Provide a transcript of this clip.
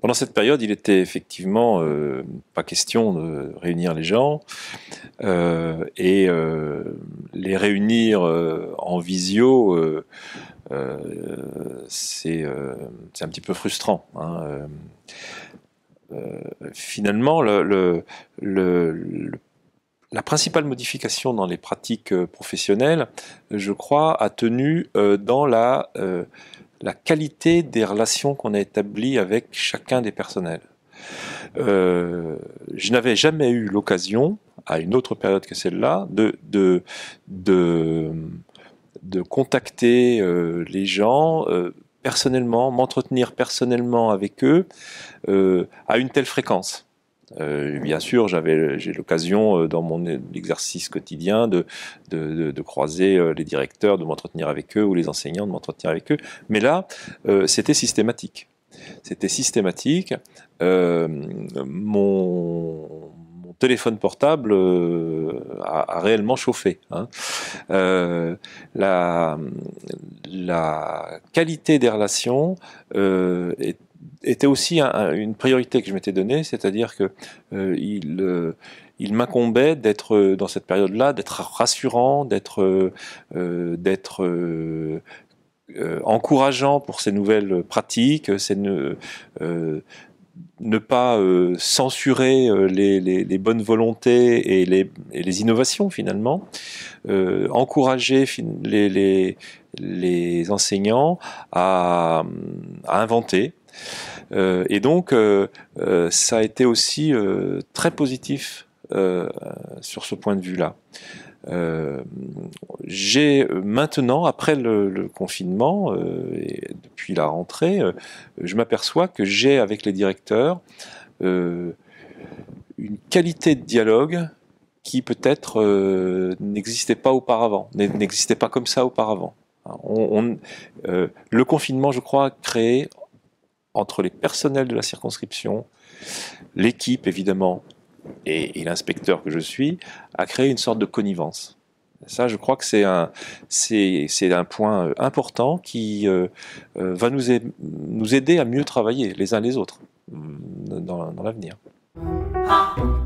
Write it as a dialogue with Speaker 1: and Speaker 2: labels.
Speaker 1: Pendant cette période, il était effectivement euh, pas question de réunir les gens euh, et euh, les réunir en visio, c'est un petit peu frustrant. Hein, finalement, la principale modification dans les pratiques professionnelles, je crois, a tenu dans la la qualité des relations qu'on a établies avec chacun des personnels. Euh, je n'avais jamais eu l'occasion, à une autre période que celle-là, de, de, contacter euh, les gens euh, personnellement, m'entretenir personnellement avec eux à une telle fréquence. Euh, bien sûr, j'avais, j'ai l'occasion euh, dans mon exercice quotidien de, de, croiser euh, les directeurs, de m'entretenir avec eux, ou les enseignants, de m'entretenir avec eux. Mais là, c'était systématique. C'était systématique. mon téléphone portable euh, a, réellement chauffé. Hein. Euh, la, qualité des relations euh, était aussi une priorité que je m'étais donnée, c'est-à-dire que il, m'incombait d'être dans cette période-là, d'être rassurant, d'être d'être encourageant pour ces nouvelles pratiques, ces, ne pas euh, censurer euh, les, bonnes volontés et les, innovations finalement, euh, encourager les, enseignants à, inventer. et donc, ça a été aussi très positif euh, sur ce point de vue-là. Euh, j'ai euh, maintenant, après le, confinement, et depuis la rentrée, je m'aperçois que j'ai avec les directeurs une qualité de dialogue qui peut-être n'existait pas auparavant, n'existait pas comme ça auparavant. le confinement, je crois, a créé entre les personnels de la circonscription, l'équipe évidemment, et, l'inspecteur que je suis, a créé une sorte de connivence. Ça, je crois que c'est un, c'est, un point euh, important qui euh, euh, va nous, nous aider à mieux travailler les uns les autres mm, dans, dans l'avenir. Ah.